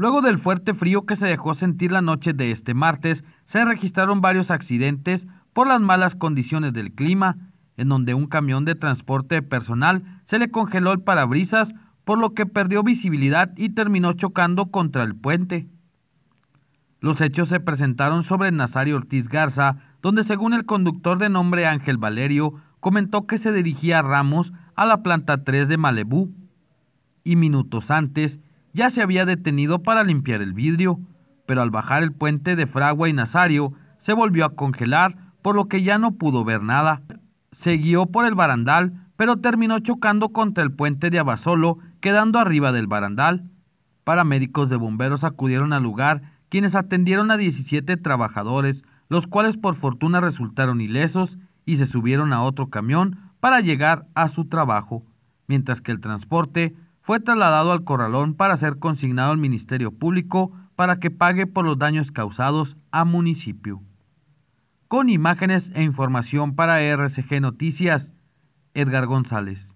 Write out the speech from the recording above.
Luego del fuerte frío que se dejó sentir la noche de este martes, se registraron varios accidentes por las malas condiciones del clima, en donde un camión de transporte personal se le congeló el parabrisas, por lo que perdió visibilidad y terminó chocando contra el puente. Los hechos se presentaron sobre Nazario Ortiz Garza, donde según el conductor de nombre Ángel Valerio, comentó que se dirigía a Ramos a la planta 3 de Malebú. Y minutos antes, ya se había detenido para limpiar el vidrio, pero al bajar el puente de Fragua y Nazario se volvió a congelar, por lo que ya no pudo ver nada. Se guió por el barandal, pero terminó chocando contra el puente de Abasolo, quedando arriba del barandal. Paramédicos de bomberos acudieron al lugar, quienes atendieron a 17 trabajadores, los cuales por fortuna resultaron ilesos y se subieron a otro camión para llegar a su trabajo, mientras que el transporte fue trasladado al corralón para ser consignado al Ministerio Público para que pague por los daños causados a municipio. Con imágenes e información para RCG Noticias, Edgar González.